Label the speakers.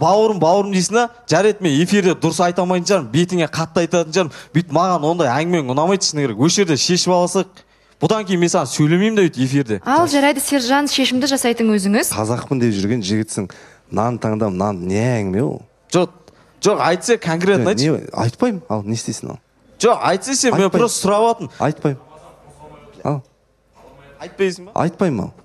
Speaker 1: бауырым бауырым дейсің да жарайды мен эфирде дұрыс айта алмайтын шығармын бетіңе қатты айтатын шығармын бүйтіп маған ондай әңгімең ұнамайды шыны керек осы жерде шешіп алсақ бұдан кейін мен саған сөйлемеймін де бүйтіп эфирде
Speaker 2: ал жарайды сержан шешімді жасайтын өзіңіз
Speaker 1: қазақпын деп жүрген жігітсің нан таңдам нан
Speaker 3: не әңгіме ол жоқ жоқ айтса
Speaker 4: конкретно айтшы
Speaker 5: айтпаймын ал не істейсің ал
Speaker 3: жоқ айтса
Speaker 6: сен мен просто сұрап
Speaker 5: жатырмын айтпаймын ал
Speaker 7: айтпайсың
Speaker 6: ба айтпаймын ал